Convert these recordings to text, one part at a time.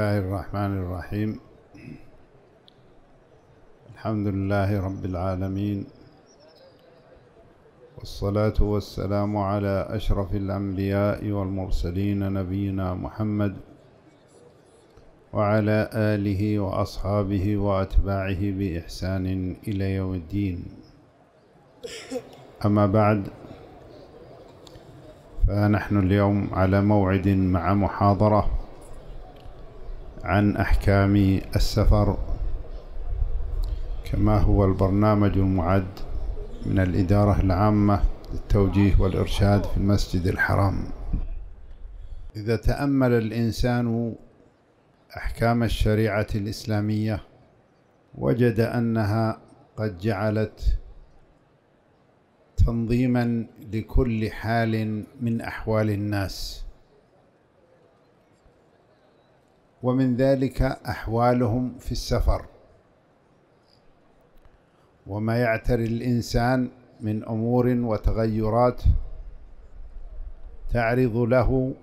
الله الرحمن الرحيم الحمد لله رب العالمين والصلاة والسلام على أشرف الأنبياء والمرسلين نبينا محمد وعلى آله وأصحابه وأتباعه بإحسان إلى يوم الدين أما بعد فنحن اليوم على موعد مع محاضرة عن أحكام السفر كما هو البرنامج المعد من الإدارة العامة للتوجيه والإرشاد في المسجد الحرام إذا تأمل الإنسان أحكام الشريعة الإسلامية وجد أنها قد جعلت تنظيما لكل حال من أحوال الناس ومن ذلك أحوالهم في السفر وما يعتري الإنسان من أمور وتغيرات تعرض له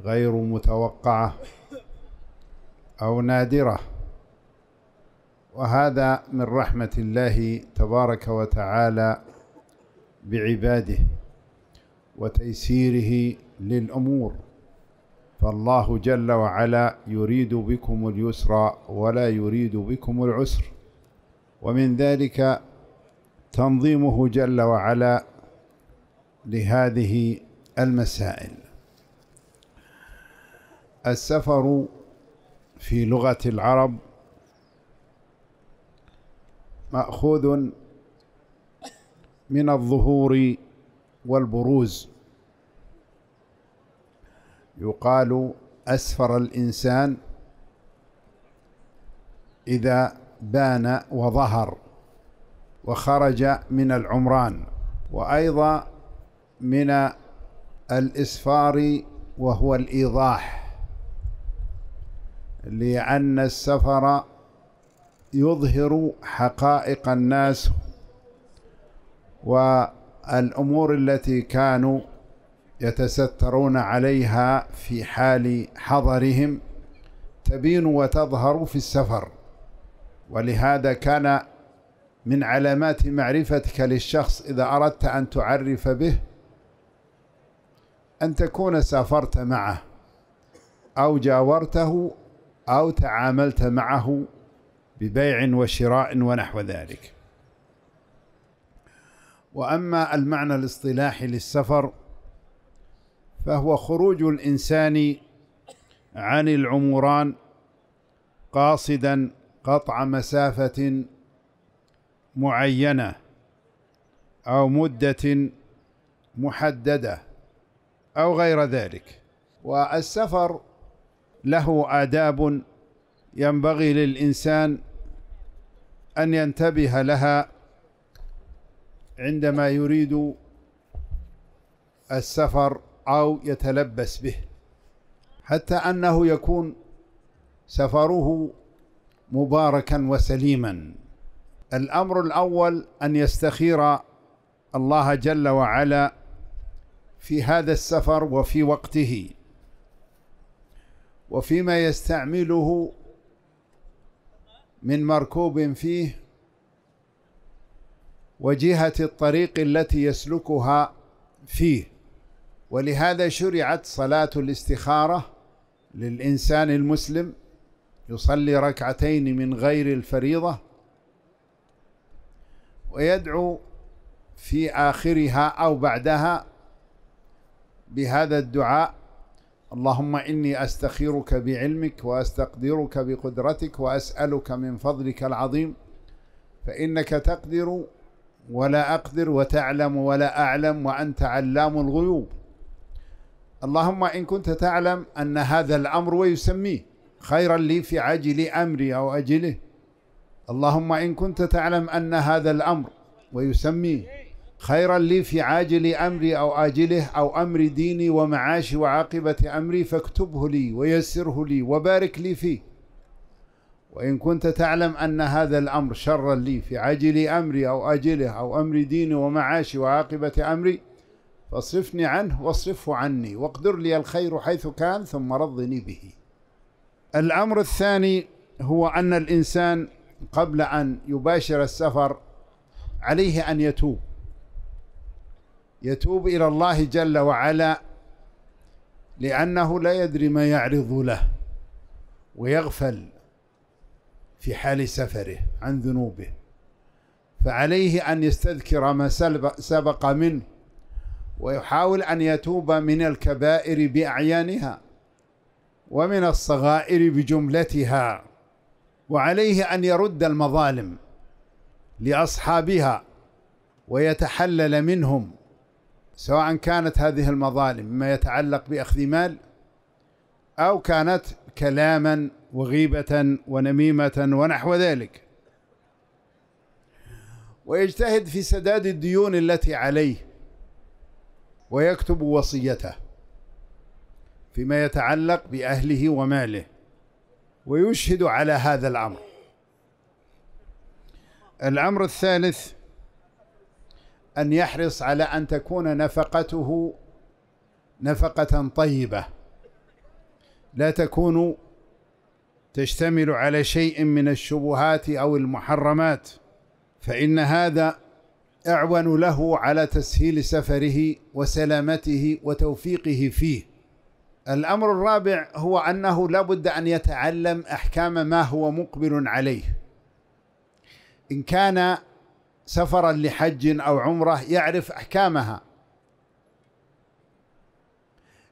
غير متوقعة أو نادرة وهذا من رحمة الله تبارك وتعالى بعباده وتيسيره للأمور فالله جل وعلا يريد بكم اليسر ولا يريد بكم العسر ومن ذلك تنظيمه جل وعلا لهذه المسائل السفر في لغة العرب مأخوذ من الظهور والبروز يقال أسفر الإنسان إذا بان وظهر وخرج من العمران وأيضا من الإسفار وهو الإيضاح لأن السفر يظهر حقائق الناس والأمور التي كانوا يتسترون عليها في حال حضرهم تبين وتظهر في السفر ولهذا كان من علامات معرفتك للشخص إذا أردت أن تعرف به أن تكون سافرت معه أو جاورته أو تعاملت معه ببيع وشراء ونحو ذلك وأما المعنى الاصطلاحي للسفر فهو خروج الإنسان عن العمران قاصدا قطع مسافة معينة أو مدة محددة أو غير ذلك والسفر له آداب ينبغي للإنسان أن ينتبه لها عندما يريد السفر أو يتلبس به حتى أنه يكون سفره مباركا وسليما الأمر الأول أن يستخير الله جل وعلا في هذا السفر وفي وقته وفيما يستعمله من مركوب فيه وجهة الطريق التي يسلكها فيه ولهذا شرعت صلاة الاستخارة للإنسان المسلم يصلي ركعتين من غير الفريضة ويدعو في آخرها أو بعدها بهذا الدعاء اللهم إني أستخيرك بعلمك وأستقدرك بقدرتك وأسألك من فضلك العظيم فإنك تقدر ولا أقدر وتعلم ولا أعلم وأنت علام الغيوب اللهم إن كنت تعلم أن هذا الأمر ويسميه خيرا لي في عاجل أمري أو أجله اللهم إن كنت تعلم أن هذا الأمر ويسميه خيرا لي في عاجل أمري أو آجله أو أمر ديني ومعاشي وعاقبة أمري فاكتبه لي ويسره لي وبارك لي فيه وإن كنت تعلم أن هذا الأمر شرا لي في عاجل أمري أو آجله أو أمر ديني ومعاشي وعاقبة أمري فاصرفني عنه واصرفه عني واقدر لي الخير حيث كان ثم رضني به الأمر الثاني هو أن الإنسان قبل أن يباشر السفر عليه أن يتوب يتوب إلى الله جل وعلا لأنه لا يدري ما يعرض له ويغفل في حال سفره عن ذنوبه فعليه أن يستذكر ما سبق منه ويحاول أن يتوب من الكبائر بأعيانها ومن الصغائر بجملتها وعليه أن يرد المظالم لأصحابها ويتحلل منهم سواء كانت هذه المظالم ما يتعلق بأخذ مال أو كانت كلاما وغيبة ونميمة ونحو ذلك ويجتهد في سداد الديون التي عليه ويكتب وصيته فيما يتعلق بأهله وماله ويشهد على هذا الأمر الأمر الثالث أن يحرص على أن تكون نفقته نفقة طيبة لا تكون تشتمل على شيء من الشبهات أو المحرمات فإن هذا أعون له على تسهيل سفره وسلامته وتوفيقه فيه الأمر الرابع هو أنه لا بد أن يتعلم أحكام ما هو مقبل عليه إن كان سفرا لحج أو عمرة يعرف أحكامها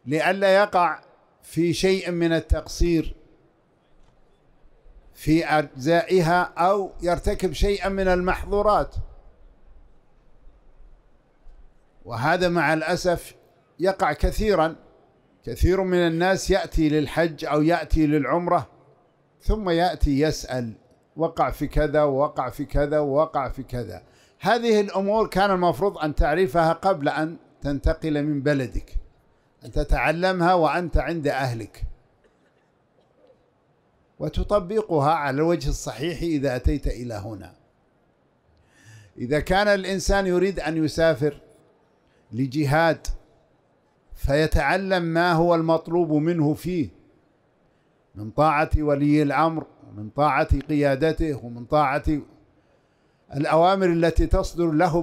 لئلا يقع في شيء من التقصير في أجزائها أو يرتكب شيئا من المحظورات وهذا مع الأسف يقع كثيرا كثير من الناس يأتي للحج أو يأتي للعمرة ثم يأتي يسأل وقع في كذا ووقع في كذا ووقع في كذا هذه الأمور كان المفروض أن تعرفها قبل أن تنتقل من بلدك أن تتعلمها وأنت عند أهلك وتطبقها على الوجه الصحيح إذا أتيت إلى هنا إذا كان الإنسان يريد أن يسافر لجهاد فيتعلم ما هو المطلوب منه فيه من طاعة ولي الأمر ومن طاعة قيادته ومن طاعة الأوامر التي تصدر له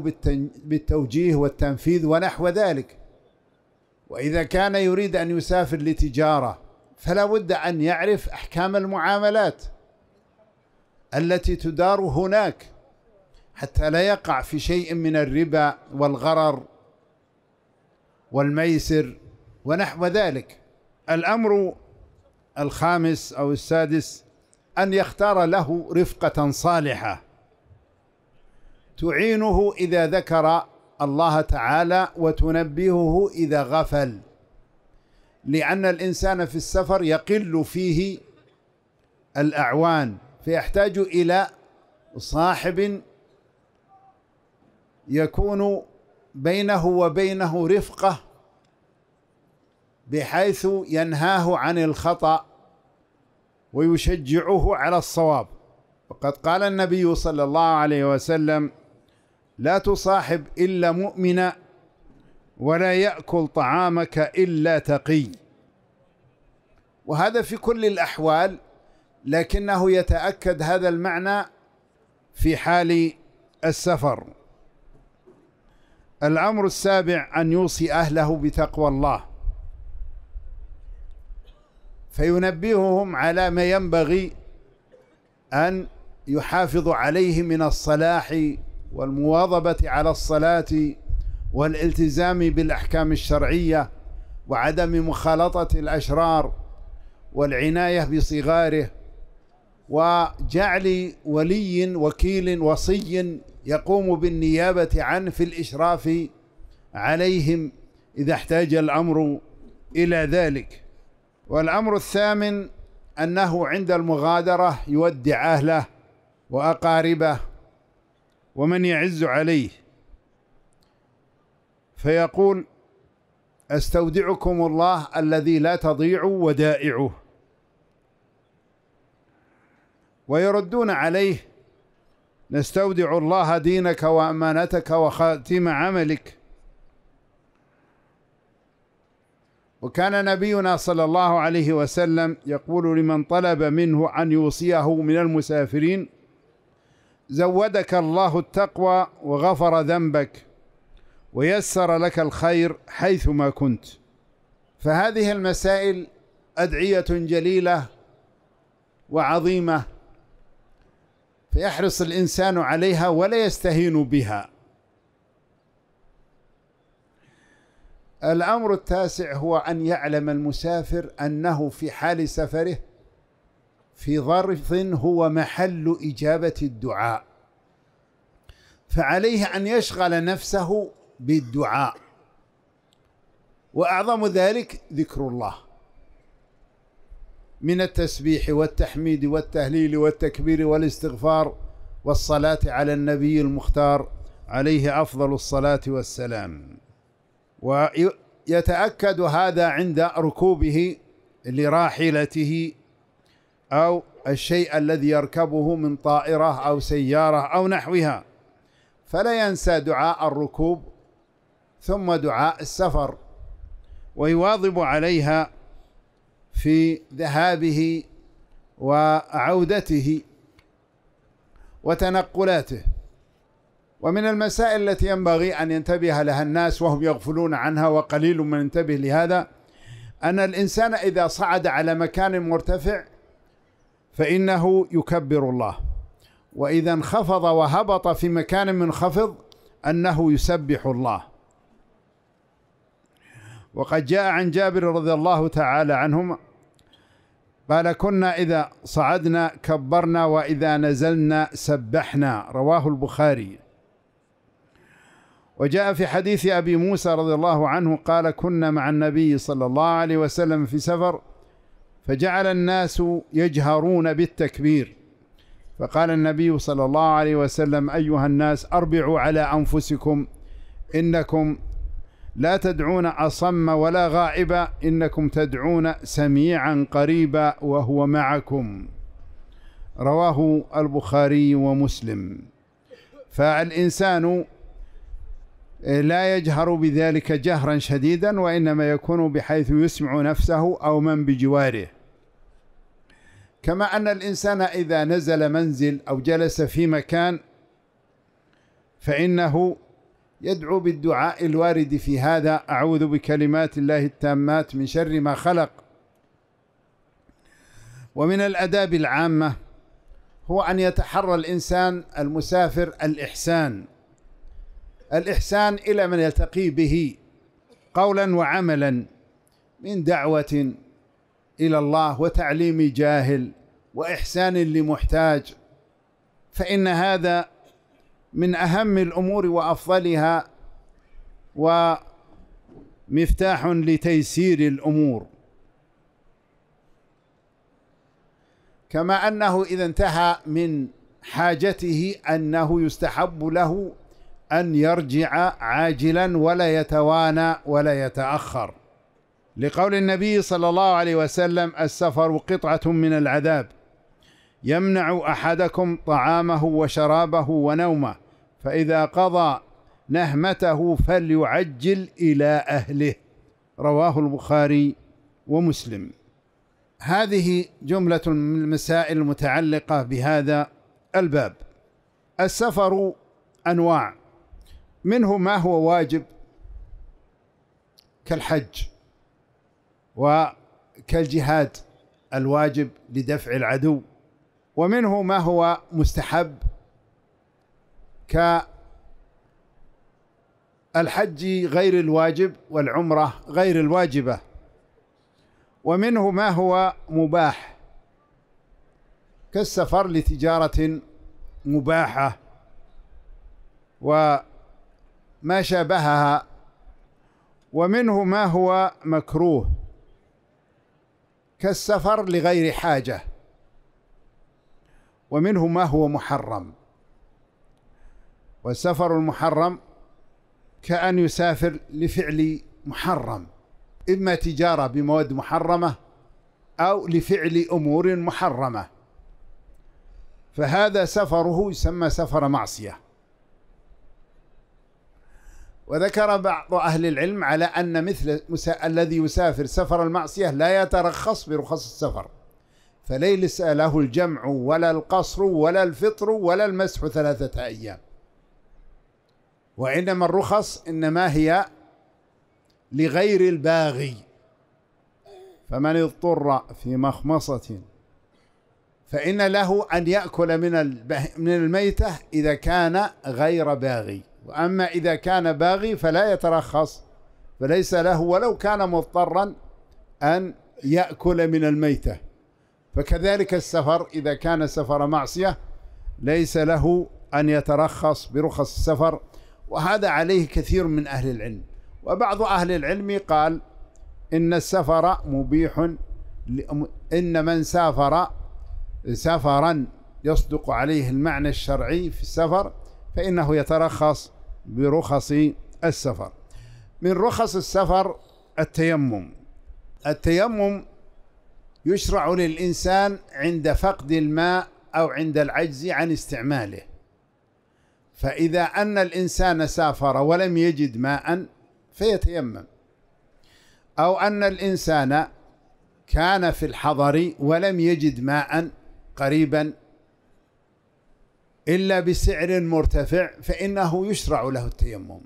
بالتوجيه والتنفيذ ونحو ذلك وإذا كان يريد أن يسافر لتجارة فلا بد أن يعرف أحكام المعاملات التي تدار هناك حتى لا يقع في شيء من الربا والغرر والميسر ونحو ذلك الأمر الخامس أو السادس أن يختار له رفقة صالحة تعينه إذا ذكر الله تعالى وتنبهه إذا غفل لأن الإنسان في السفر يقل فيه الأعوان فيحتاج إلى صاحب يكون بينه وبينه رفقه بحيث ينهاه عن الخطأ ويشجعه على الصواب وقد قال النبي صلى الله عليه وسلم لا تصاحب إلا مؤمنا ولا يأكل طعامك إلا تقي وهذا في كل الأحوال لكنه يتأكد هذا المعنى في حال السفر الأمر السابع أن يوصي أهله بتقوى الله فينبههم على ما ينبغي أن يحافظ عليه من الصلاح والمواظبة على الصلاة والالتزام بالأحكام الشرعية وعدم مخالطة الأشرار والعناية بصغاره وجعل ولي وكيل وصي يقوم بالنيابة عنه في الإشراف عليهم إذا احتاج الأمر إلى ذلك والأمر الثامن أنه عند المغادرة يودع أهله وأقاربه ومن يعز عليه فيقول استودعكم الله الذي لا تضيع ودائعه ويردون عليه نستودع الله دينك وأمانتك وخاتم عملك وكان نبينا صلى الله عليه وسلم يقول لمن طلب منه أن يوصيه من المسافرين زودك الله التقوى وغفر ذنبك ويسر لك الخير حيثما كنت فهذه المسائل أدعية جليلة وعظيمة فيحرص الإنسان عليها ولا يستهين بها الأمر التاسع هو أن يعلم المسافر أنه في حال سفره في ظرف هو محل إجابة الدعاء فعليه أن يشغل نفسه بالدعاء وأعظم ذلك ذكر الله من التسبيح والتحميد والتهليل والتكبير والاستغفار والصلاة على النبي المختار عليه أفضل الصلاة والسلام ويتأكد هذا عند ركوبه لراحلته أو الشيء الذي يركبه من طائرة أو سيارة أو نحوها فلا ينسى دعاء الركوب ثم دعاء السفر ويواظب عليها في ذهابه وعودته وتنقلاته ومن المسائل التي ينبغي أن ينتبه لها الناس وهم يغفلون عنها وقليل من ينتبه لهذا أن الإنسان إذا صعد على مكان مرتفع فإنه يكبر الله وإذا انخفض وهبط في مكان منخفض أنه يسبح الله وقد جاء عن جابر رضي الله تعالى عنهم قال كنا إذا صعدنا كبرنا وإذا نزلنا سبحنا رواه البخاري وجاء في حديث أبي موسى رضي الله عنه قال كنا مع النبي صلى الله عليه وسلم في سفر فجعل الناس يجهرون بالتكبير فقال النبي صلى الله عليه وسلم أيها الناس أربعوا على أنفسكم إنكم لا تدعون أصم ولا غائبا إنكم تدعون سميعا قريبا وهو معكم رواه البخاري ومسلم فالإنسان آه، لا يجهر بذلك جهرا شديدا وإنما يكون بحيث يسمع نفسه أو من بجواره كما أن الإنسان إذا نزل منزل أو جلس في مكان فإنه يدعو بالدعاء الوارد في هذا أعوذ بكلمات الله التامات من شر ما خلق ومن الأداب العامة هو أن يتحرى الإنسان المسافر الإحسان الإحسان إلى من يلتقي به قولا وعملا من دعوة إلى الله وتعليم جاهل وإحسان لمحتاج فإن هذا من أهم الأمور وأفضلها ومفتاح لتيسير الأمور كما أنه إذا انتهى من حاجته أنه يستحب له أن يرجع عاجلا ولا يتوانى ولا يتأخر لقول النبي صلى الله عليه وسلم السفر قطعة من العذاب يمنع احدكم طعامه وشرابه ونومه فاذا قضى نهمته فليعجل الى اهله رواه البخاري ومسلم هذه جمله من المسائل المتعلقه بهذا الباب السفر انواع منه ما هو واجب كالحج وكالجهاد الواجب لدفع العدو ومنه ما هو مستحب كالحج غير الواجب والعمرة غير الواجبة ومنه ما هو مباح كالسفر لتجارة مباحة وما شابهها ومنه ما هو مكروه كالسفر لغير حاجه ومنه ما هو محرم والسفر المحرم كأن يسافر لفعل محرم إما تجارة بمواد محرمة أو لفعل أمور محرمة فهذا سفره يسمى سفر معصية وذكر بعض أهل العلم على أن مثل الذي يسافر سفر المعصية لا يترخص برخص السفر فليس له الجمع ولا القصر ولا الفطر ولا المسح ثلاثة أيام وإنما الرخص إنما هي لغير الباغي فمن اضطر في مخمصة فإن له أن يأكل من من الميتة إذا كان غير باغي وأما إذا كان باغي فلا يترخص فليس له ولو كان مضطرا أن يأكل من الميته فكذلك السفر إذا كان سفر معصية ليس له أن يترخص برخص السفر وهذا عليه كثير من أهل العلم وبعض أهل العلم قال إن السفر مبيح إن من سافر سفرا يصدق عليه المعنى الشرعي في السفر فإنه يترخص برخص السفر من رخص السفر التيمم التيمم يشرع للإنسان عند فقد الماء أو عند العجز عن استعماله فإذا أن الإنسان سافر ولم يجد ماء فيتيمم أو أن الإنسان كان في الحضر ولم يجد ماء قريبا إلا بسعر مرتفع فإنه يشرع له التيمم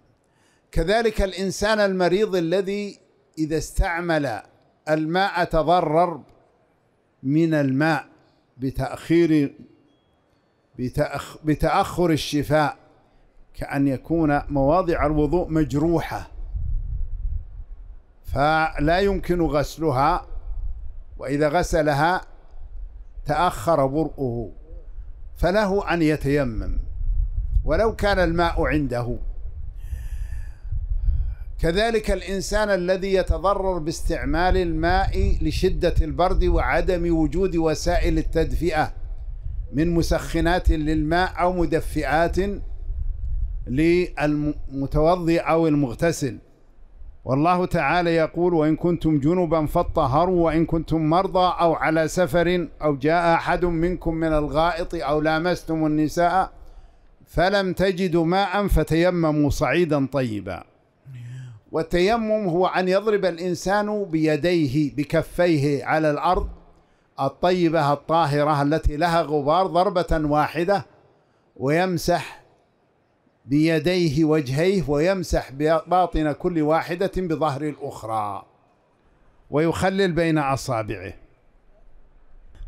كذلك الإنسان المريض الذي إذا استعمل الماء تضرر من الماء بتأخير بتأخر الشفاء كأن يكون مواضع الوضوء مجروحة فلا يمكن غسلها وإذا غسلها تأخر برؤه فله أن يتيمم ولو كان الماء عنده كذلك الإنسان الذي يتضرر باستعمال الماء لشدة البرد وعدم وجود وسائل التدفئة من مسخنات للماء أو مدفئات للمتوضي أو المغتسل والله تعالى يقول وإن كنتم جنبا فاطهروا وإن كنتم مرضى أو على سفر أو جاء أحد منكم من الغائط أو لامستم النساء فلم تجدوا ماء فتيمموا صعيدا طيبا والتيمم هو أن يضرب الإنسان بيديه بكفيه على الأرض الطيبة الطاهرة التي لها غبار ضربة واحدة ويمسح بيديه وجهيه ويمسح باطن كل واحدة بظهر الأخرى ويخلل بين أصابعه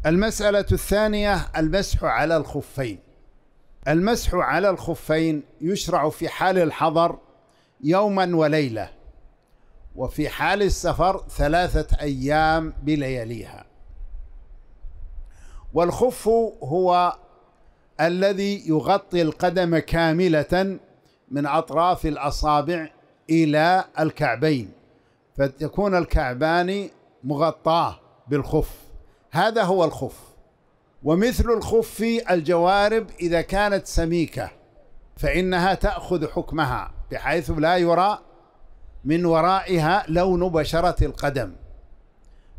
المسألة الثانية المسح على الخفين المسح على الخفين يشرع في حال الحضر يوما وليله وفي حال السفر ثلاثه ايام بلياليها والخف هو الذي يغطي القدم كامله من اطراف الاصابع الى الكعبين فتكون الكعبان مغطاه بالخف هذا هو الخف ومثل الخف الجوارب اذا كانت سميكه فانها تاخذ حكمها بحيث لا يرى من ورائها لون بشرة القدم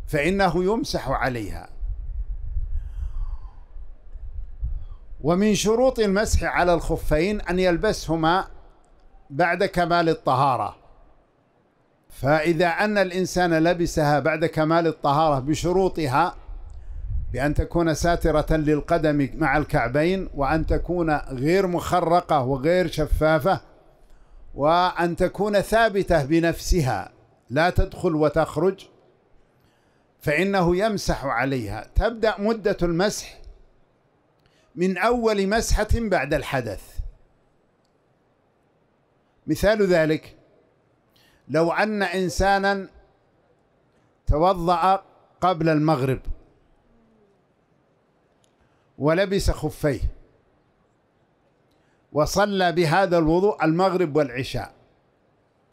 فإنه يمسح عليها ومن شروط المسح على الخفين أن يلبسهما بعد كمال الطهارة فإذا أن الإنسان لبسها بعد كمال الطهارة بشروطها بأن تكون ساترة للقدم مع الكعبين وأن تكون غير مخرقة وغير شفافة وأن تكون ثابتة بنفسها لا تدخل وتخرج فإنه يمسح عليها تبدأ مدة المسح من أول مسحة بعد الحدث مثال ذلك لو أن إنسانا توضأ قبل المغرب ولبس خفيه وصلى بهذا الوضوء المغرب والعشاء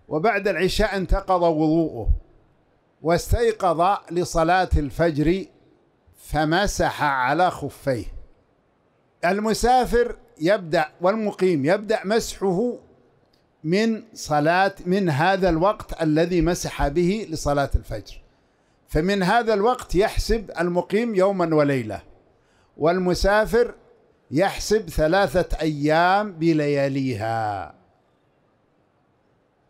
وبعد العشاء انتقض وضوءه واستيقظ لصلاة الفجر فمسح على خفيه المسافر يبدأ والمقيم يبدأ مسحه من صلاة من هذا الوقت الذي مسح به لصلاة الفجر فمن هذا الوقت يحسب المقيم يوما وليلة والمسافر يحسب ثلاثة أيام بلياليها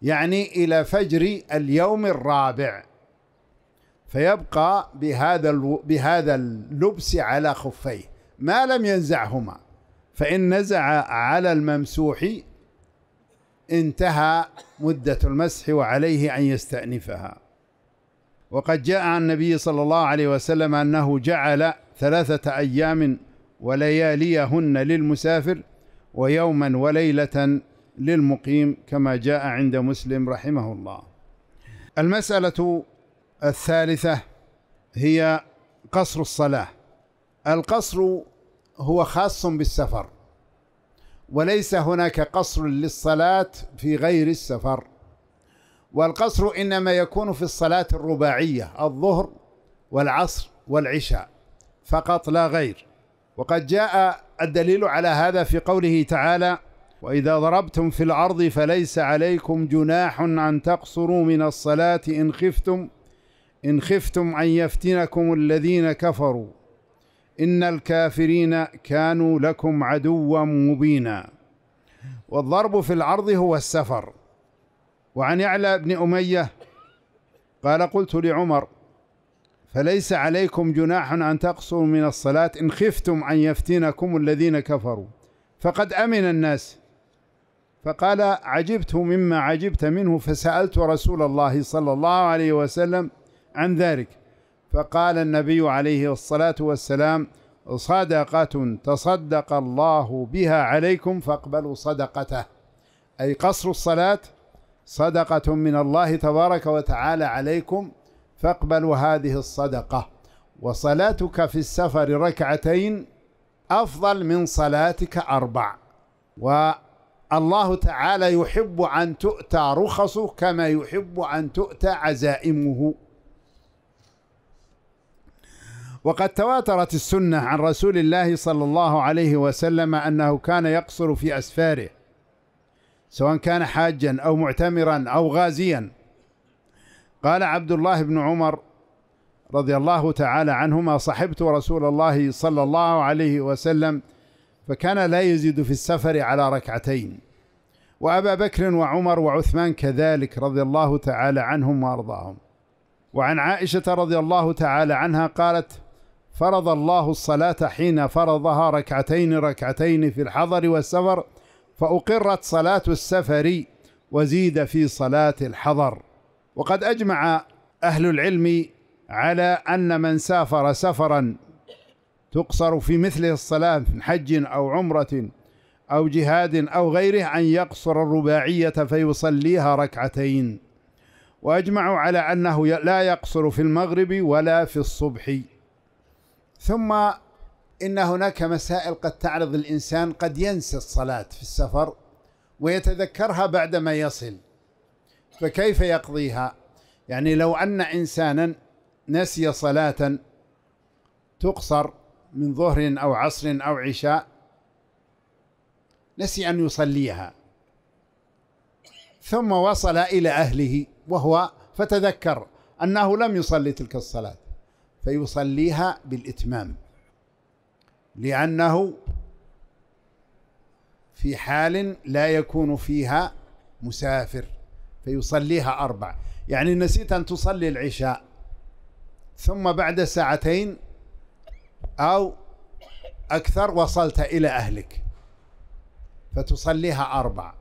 يعني إلى فجر اليوم الرابع فيبقى بهذا بهذا اللبس على خفيه ما لم ينزعهما فإن نزع على الممسوح انتهى مدة المسح وعليه أن يستأنفها وقد جاء عن النبي صلى الله عليه وسلم أنه جعل ثلاثة أيام ولياليهن للمسافر ويوما وليله للمقيم كما جاء عند مسلم رحمه الله المساله الثالثه هي قصر الصلاه القصر هو خاص بالسفر وليس هناك قصر للصلاه في غير السفر والقصر انما يكون في الصلاه الرباعيه الظهر والعصر والعشاء فقط لا غير وقد جاء الدليل على هذا في قوله تعالى واذا ضربتم في الارض فليس عليكم جناح ان تقصروا من الصلاه ان خفتم ان خفتم ان يفتنكم الذين كفروا ان الكافرين كانوا لكم عدوا مبينا والضرب في العرض هو السفر وعن يعلى بن اميه قال قلت لعمر فليس عليكم جناح أن تقصروا من الصلاة إن خفتم أن يفتنكم الذين كفروا فقد أمن الناس فقال عجبت مما عجبت منه فسألت رسول الله صلى الله عليه وسلم عن ذلك فقال النبي عليه الصلاة والسلام صدقة تصدق الله بها عليكم فاقبلوا صدقته أي قصر الصلاة صدقة من الله تبارك وتعالى عليكم فاقبلوا هذه الصدقة وصلاتك في السفر ركعتين أفضل من صلاتك أربع والله تعالى يحب أن تؤتى رخصه كما يحب أن تؤتى عزائمه وقد تواترت السنة عن رسول الله صلى الله عليه وسلم أنه كان يقصر في أسفاره سواء كان حاجا أو معتمرا أو غازيا قال عبد الله بن عمر رضي الله تعالى عنهما صحبت رسول الله صلى الله عليه وسلم فكان لا يزيد في السفر على ركعتين وأبا بكر وعمر وعثمان كذلك رضي الله تعالى عنهم وأرضاهم وعن عائشة رضي الله تعالى عنها قالت فرض الله الصلاة حين فرضها ركعتين ركعتين في الحضر والسفر فأقرت صلاة السفر وزيد في صلاة الحضر وقد اجمع اهل العلم على ان من سافر سفرا تقصر في مثله الصلاه من حج او عمره او جهاد او غيره ان يقصر الرباعيه فيصليها ركعتين واجمعوا على انه لا يقصر في المغرب ولا في الصبح ثم ان هناك مسائل قد تعرض الانسان قد ينسى الصلاه في السفر ويتذكرها بعدما يصل فكيف يقضيها يعني لو أن إنسانا نسي صلاة تقصر من ظهر أو عصر أو عشاء نسي أن يصليها ثم وصل إلى أهله وهو فتذكر أنه لم يصلي تلك الصلاة فيصليها بالإتمام لأنه في حال لا يكون فيها مسافر فيصليها أربع يعني نسيت أن تصلي العشاء ثم بعد ساعتين أو أكثر وصلت إلى أهلك فتصليها أربع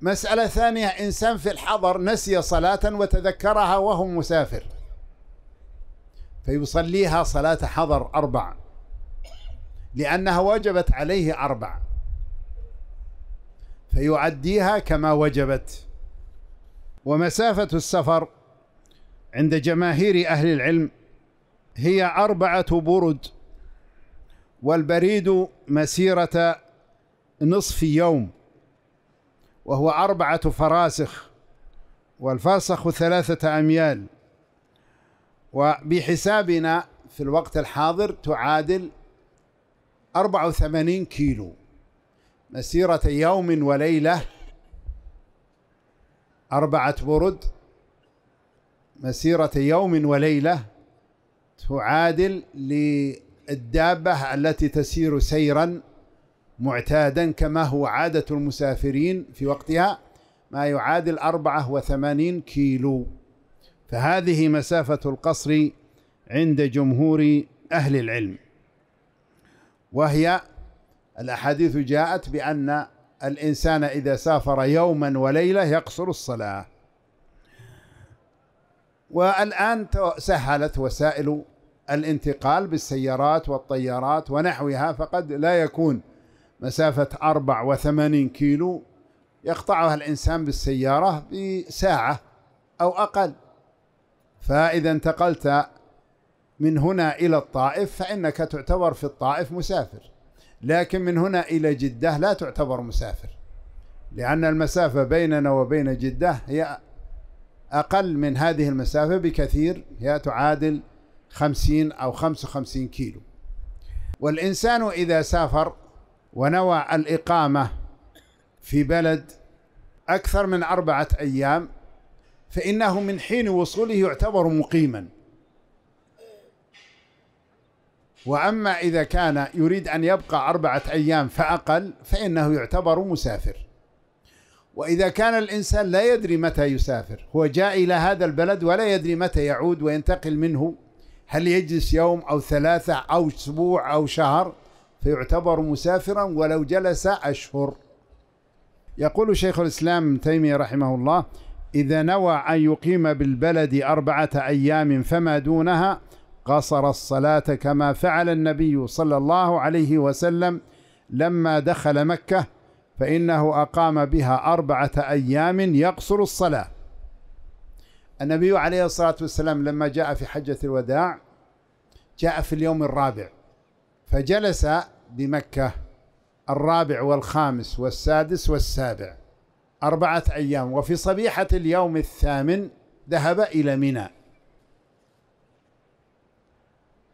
مسألة ثانية إنسان في الحضر نسي صلاة وتذكرها وهو مسافر فيصليها صلاة حضر أربع لأنها وجبت عليه أربع فيعديها كما وجبت ومسافة السفر عند جماهير أهل العلم هي أربعة برد والبريد مسيرة نصف يوم وهو أربعة فراسخ والفاسخ ثلاثة أميال وبحسابنا في الوقت الحاضر تعادل 84 كيلو مسيرة يوم وليلة أربعة برد مسيرة يوم وليلة تعادل للدابة التي تسير سيرا معتادا كما هو عادة المسافرين في وقتها ما يعادل أربعة وثمانين كيلو فهذه مسافة القصر عند جمهور أهل العلم وهي الأحاديث جاءت بأن الإنسان إذا سافر يوما وليلة يقصر الصلاة والآن سهلت وسائل الانتقال بالسيارات والطيارات ونحوها فقد لا يكون مسافة 84 كيلو يقطعها الإنسان بالسيارة بساعة أو أقل فإذا انتقلت من هنا إلى الطائف فإنك تعتبر في الطائف مسافر لكن من هنا إلى جدة لا تعتبر مسافر لأن المسافة بيننا وبين جدة هي أقل من هذه المسافة بكثير هي تعادل خمسين أو خمس وخمسين كيلو والإنسان إذا سافر ونوى الإقامة في بلد أكثر من أربعة أيام فإنه من حين وصوله يعتبر مقيما وأما إذا كان يريد أن يبقى أربعة أيام فأقل فإنه يعتبر مسافر وإذا كان الإنسان لا يدري متى يسافر هو جاء إلى هذا البلد ولا يدري متى يعود وينتقل منه هل يجلس يوم أو ثلاثة أو أسبوع أو شهر فيعتبر مسافرا ولو جلس أشهر يقول شيخ الإسلام ابن تيمية رحمه الله إذا نوى أن يقيم بالبلد أربعة أيام فما دونها قصر الصلاة كما فعل النبي صلى الله عليه وسلم لما دخل مكة فإنه أقام بها أربعة أيام يقصر الصلاة النبي عليه الصلاة والسلام لما جاء في حجة الوداع جاء في اليوم الرابع فجلس بمكة الرابع والخامس والسادس والسابع أربعة أيام وفي صبيحة اليوم الثامن ذهب إلى منى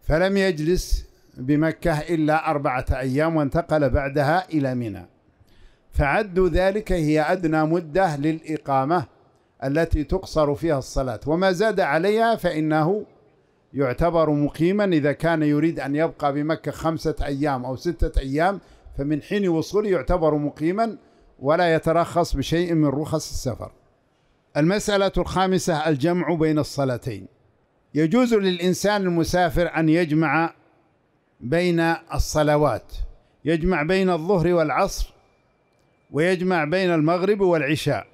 فلم يجلس بمكة إلا أربعة أيام وانتقل بعدها إلى منى فعد ذلك هي أدنى مدة للإقامة التي تقصر فيها الصلاة وما زاد عليها فإنه يعتبر مقيما إذا كان يريد أن يبقى بمكة خمسة أيام أو ستة أيام فمن حين وصوله يعتبر مقيما ولا يترخص بشيء من رخص السفر المسألة الخامسة الجمع بين الصلاتين يجوز للإنسان المسافر أن يجمع بين الصلوات يجمع بين الظهر والعصر ويجمع بين المغرب والعشاء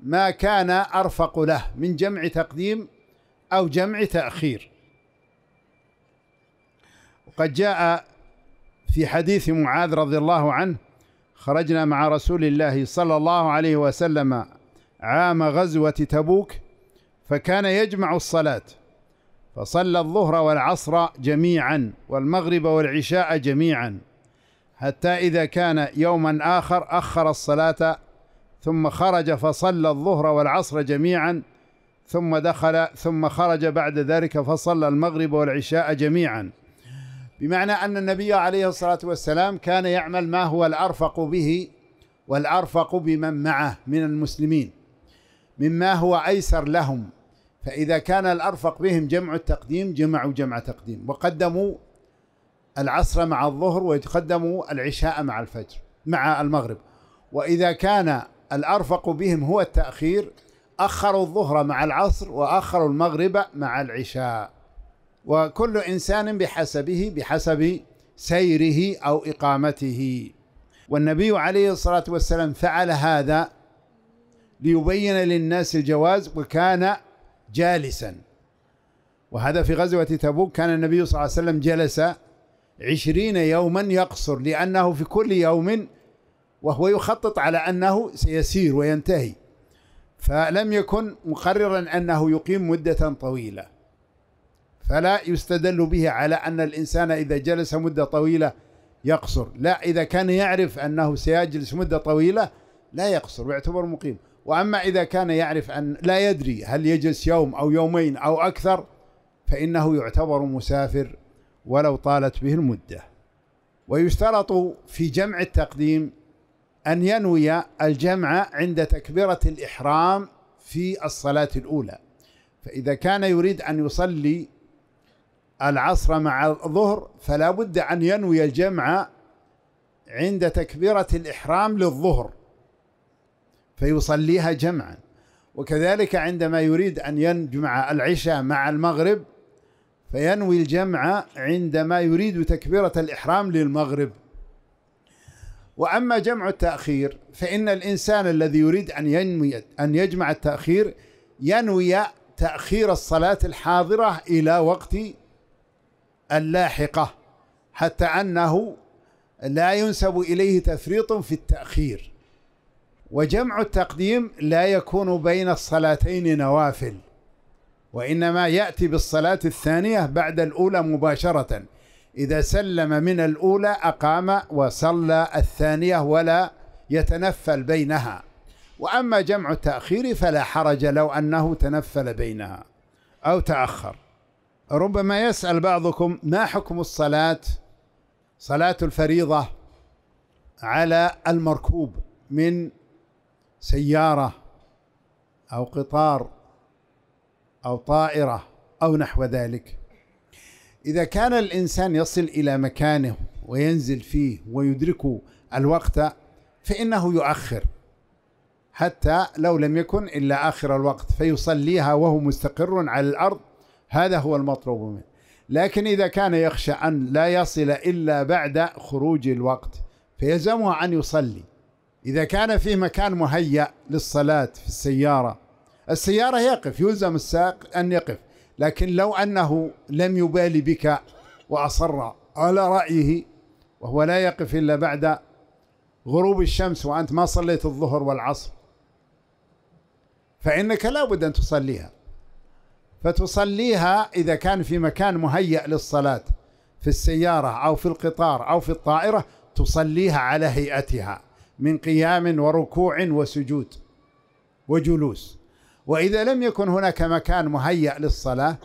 ما كان أرفق له من جمع تقديم أو جمع تأخير وقد جاء في حديث معاذ رضي الله عنه خرجنا مع رسول الله صلى الله عليه وسلم عام غزوة تبوك فكان يجمع الصلاة فصلى الظهر والعصر جميعا والمغرب والعشاء جميعا حتى إذا كان يوما آخر أخر الصلاة ثم خرج فصلى الظهر والعصر جميعا ثم دخل ثم خرج بعد ذلك فصلى المغرب والعشاء جميعا بمعنى أن النبي عليه الصلاة والسلام كان يعمل ما هو الأرفق به والأرفق بمن معه من المسلمين مما هو أيسر لهم فإذا كان الأرفق بهم جمع التقديم جمعوا جمع تقديم وقدموا العصر مع الظهر ويتقدموا العشاء مع الفجر مع المغرب وإذا كان الأرفق بهم هو التأخير أخروا الظهر مع العصر وأخروا المغرب مع العشاء وكل إنسان بحسبه بحسب سيره أو إقامته والنبي عليه الصلاة والسلام فعل هذا ليبين للناس الجواز وكان جالسا وهذا في غزوة تبوك كان النبي صلى الله عليه وسلم جلس عشرين يوما يقصر لأنه في كل يوم وهو يخطط على أنه سيسير وينتهي فلم يكن مقررا أنه يقيم مدة طويلة فلا يستدل به على أن الإنسان إذا جلس مدة طويلة يقصر لا إذا كان يعرف أنه سيجلس مدة طويلة لا يقصر ويعتبر مقيم وأما إذا كان يعرف أن لا يدري هل يجلس يوم أو يومين أو أكثر فإنه يعتبر مسافر ولو طالت به المدة ويشترط في جمع التقديم أن ينوي الجمع عند تكبيرة الإحرام في الصلاة الأولى فإذا كان يريد أن يصلي العصر مع الظهر فلا بد أن ينوي الجمع عند تكبيرة الإحرام للظهر فيصليها جمعا وكذلك عندما يريد أن يجمع العشاء مع المغرب فينوي الجمع عندما يريد تكبيرة الإحرام للمغرب وأما جمع التأخير فإن الإنسان الذي يريد أن ينوي أن يجمع التأخير ينوي تأخير الصلاة الحاضرة إلى وقت اللاحقة حتى أنه لا ينسب إليه تفريط في التأخير وجمع التقديم لا يكون بين الصلاتين نوافل وإنما يأتي بالصلاة الثانية بعد الأولى مباشرة إذا سلم من الأولى أقام وصلى الثانية ولا يتنفل بينها وأما جمع التأخير فلا حرج لو أنه تنفل بينها أو تأخر ربما يسأل بعضكم ما حكم الصلاة صلاة الفريضة على المركوب من سيارة أو قطار أو طائرة أو نحو ذلك إذا كان الإنسان يصل إلى مكانه وينزل فيه ويدرك الوقت فإنه يؤخر حتى لو لم يكن إلا آخر الوقت فيصليها وهو مستقر على الأرض هذا هو المطلوب منه لكن إذا كان يخشى أن لا يصل إلا بعد خروج الوقت فيلزمه أن يصلي إذا كان في مكان مهيأ للصلاة في السيارة السيارة يقف يلزم السائق أن يقف لكن لو أنه لم يبالي بك وأصر على رأيه وهو لا يقف إلا بعد غروب الشمس وأنت ما صليت الظهر والعصر فإنك لا بد أن تصليها فتصليها إذا كان في مكان مهيأ للصلاة في السيارة أو في القطار أو في الطائرة تصليها على هيئتها من قيام وركوع وسجود وجلوس واذا لم يكن هناك مكان مهيأ للصلاه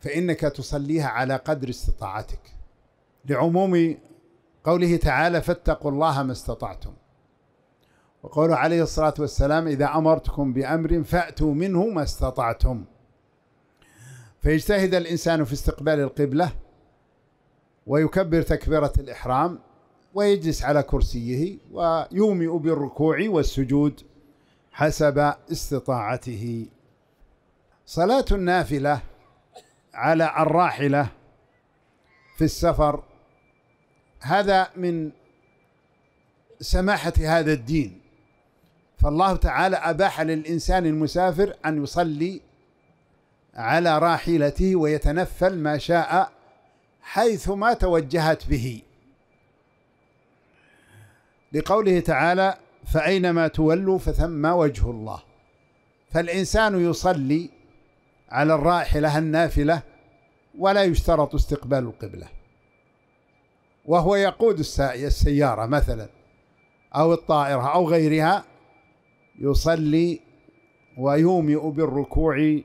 فانك تصليها على قدر استطاعتك لعموم قوله تعالى فاتقوا الله ما استطعتم وقوله عليه الصلاه والسلام اذا امرتكم بامر فاتوا منه ما استطعتم فيجتهد الانسان في استقبال القبله ويكبر تكبيره الاحرام ويجلس على كرسيه ويومئ بالركوع والسجود حسب استطاعته صلاة النافلة على الراحلة في السفر هذا من سماحة هذا الدين فالله تعالى أباح للإنسان المسافر أن يصلي على راحلته ويتنفل ما شاء حيثما توجهت به لقوله تعالى فأينما تولوا فثم وجه الله فالإنسان يصلي على الراحلة النافلة ولا يشترط استقبال القبلة وهو يقود السيارة مثلا أو الطائرة أو غيرها يصلي ويومئ بالركوع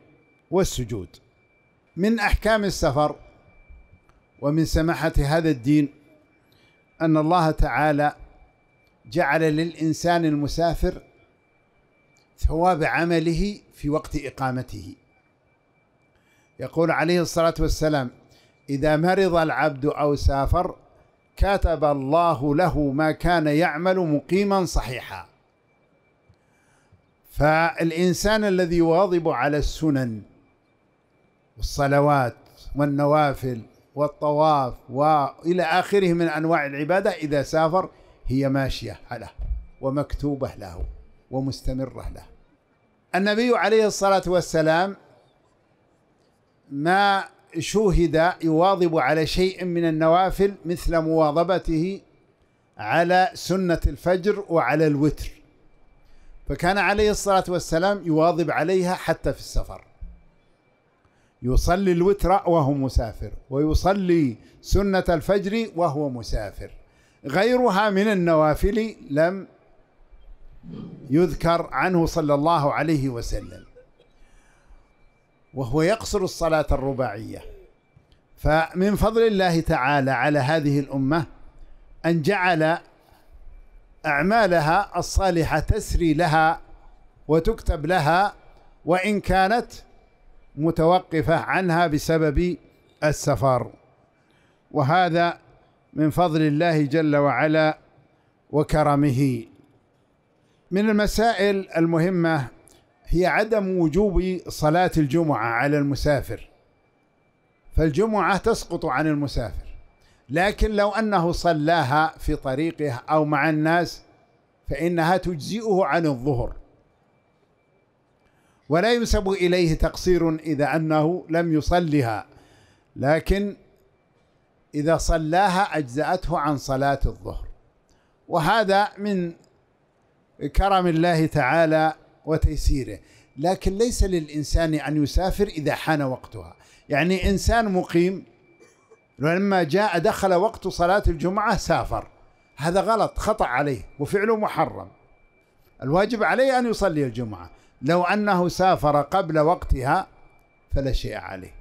والسجود من أحكام السفر ومن سماحة هذا الدين أن الله تعالى جعل للإنسان المسافر ثواب عمله في وقت إقامته يقول عليه الصلاة والسلام إذا مرض العبد أو سافر كتب الله له ما كان يعمل مقيما صحيحا فالإنسان الذي يواظب على السنن والصلوات والنوافل والطواف وإلى آخره من أنواع العبادة إذا سافر هي ماشية له ومكتوبة له ومستمرة له النبي عليه الصلاة والسلام ما شوهد يواظب على شيء من النوافل مثل مواظبته على سنة الفجر وعلى الوتر فكان عليه الصلاة والسلام يواظب عليها حتى في السفر يصلي الوتر وهو مسافر ويصلي سنة الفجر وهو مسافر غيرها من النوافل لم يذكر عنه صلى الله عليه وسلم وهو يقصر الصلاة الرباعية فمن فضل الله تعالى على هذه الأمة أن جعل أعمالها الصالحة تسري لها وتكتب لها وإن كانت متوقفة عنها بسبب السفر وهذا من فضل الله جل وعلا وكرمه من المسائل المهمه هي عدم وجوب صلاه الجمعه على المسافر فالجمعه تسقط عن المسافر لكن لو انه صلاها في طريقه او مع الناس فانها تجزئه عن الظهر ولا ينسب اليه تقصير اذا انه لم يصلها لكن إذا صلاها أجزأته عن صلاة الظهر وهذا من كرم الله تعالى وتيسيره لكن ليس للإنسان أن يسافر إذا حان وقتها يعني إنسان مقيم لما جاء دخل وقت صلاة الجمعة سافر هذا غلط خطأ عليه وفعله محرم الواجب عليه أن يصلي الجمعة لو أنه سافر قبل وقتها فلا شيء عليه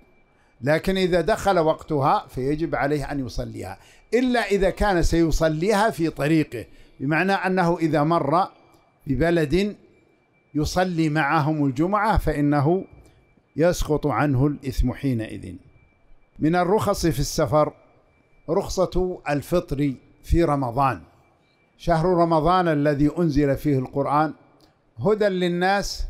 لكن إذا دخل وقتها فيجب عليه أن يصليها إلا إذا كان سيصليها في طريقه بمعنى أنه إذا مر ببلد يصلي معهم الجمعة فإنه يسقط عنه الإثم حينئذ من الرخص في السفر رخصة الفطر في رمضان شهر رمضان الذي أنزل فيه القرآن هدى للناس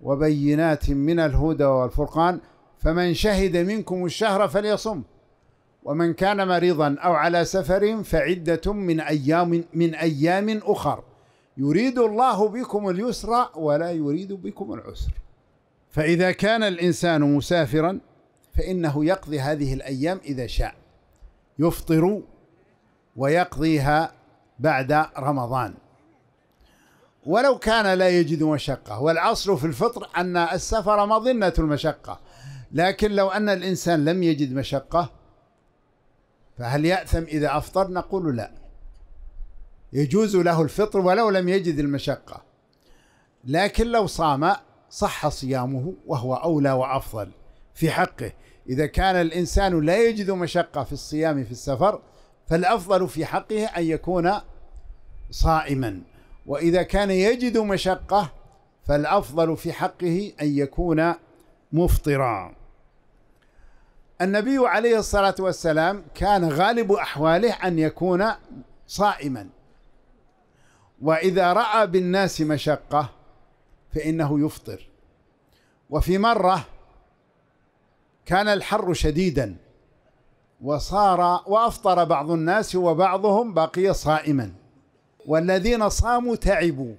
وبينات من الهدى والفرقان فمن شهد منكم الشهر فليصم ومن كان مريضا او على سفر فعده من ايام من ايام اخر يريد الله بكم اليسر ولا يريد بكم العسر فاذا كان الانسان مسافرا فانه يقضي هذه الايام اذا شاء يفطر ويقضيها بعد رمضان ولو كان لا يجد مشقة والأصل في الفطر أن السفر مظنة المشقة لكن لو أن الإنسان لم يجد مشقة فهل يأثم إذا أفطر نقول لا يجوز له الفطر ولو لم يجد المشقة لكن لو صام صح صيامه وهو أولى وأفضل في حقه إذا كان الإنسان لا يجد مشقة في الصيام في السفر فالأفضل في حقه أن يكون صائما وإذا كان يجد مشقة فالأفضل في حقه أن يكون مفطرا النبي عليه الصلاة والسلام كان غالب أحواله أن يكون صائما وإذا رأى بالناس مشقة فإنه يفطر وفي مرة كان الحر شديدا وصار وأفطر بعض الناس وبعضهم بقي صائما والذين صاموا تعبوا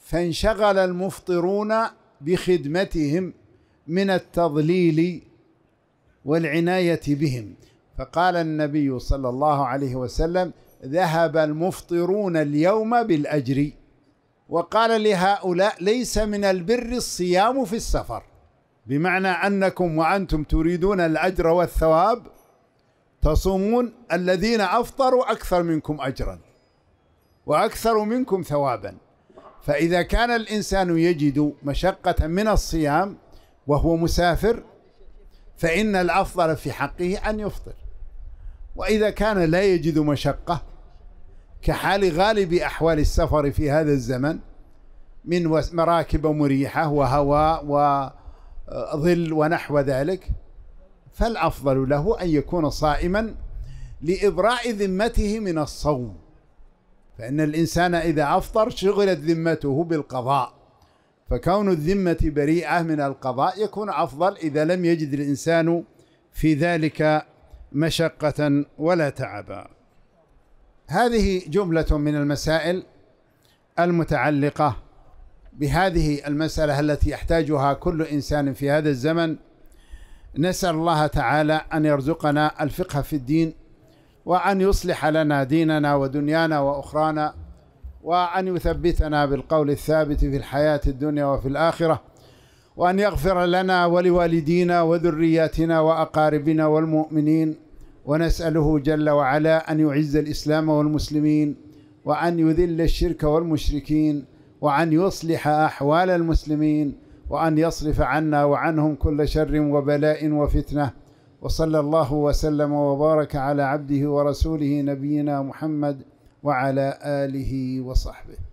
فانشغل المفطرون بخدمتهم من التضليل والعناية بهم فقال النبي صلى الله عليه وسلم ذهب المفطرون اليوم بالأجر وقال لهؤلاء ليس من البر الصيام في السفر بمعنى أنكم وأنتم تريدون الأجر والثواب تصومون الذين أفطروا أكثر منكم أجرا وأكثر منكم ثوابا فإذا كان الإنسان يجد مشقة من الصيام وهو مسافر فإن الأفضل في حقه أن يفطر وإذا كان لا يجد مشقة كحال غالب أحوال السفر في هذا الزمن من مراكب مريحة وهواء وظل ونحو ذلك فالأفضل له أن يكون صائما لإبراء ذمته من الصوم فإن الإنسان إذا أفطر شغلت ذمته بالقضاء فكون الذمة بريئة من القضاء يكون أفضل إذا لم يجد الإنسان في ذلك مشقة ولا تعبا هذه جملة من المسائل المتعلقة بهذه المسألة التي يحتاجها كل إنسان في هذا الزمن نسأل الله تعالى أن يرزقنا الفقه في الدين وأن يصلح لنا ديننا ودنيانا وأخرانا وأن يثبتنا بالقول الثابت في الحياة الدنيا وفي الآخرة وأن يغفر لنا ولوالدينا وذرياتنا وأقاربنا والمؤمنين ونسأله جل وعلا أن يعز الإسلام والمسلمين وأن يذل الشرك والمشركين وأن يصلح أحوال المسلمين وأن يصرف عنا وعنهم كل شر وبلاء وفتنة وصلى الله وسلم وبارك على عبده ورسوله نبينا محمد وعلى آله وصحبه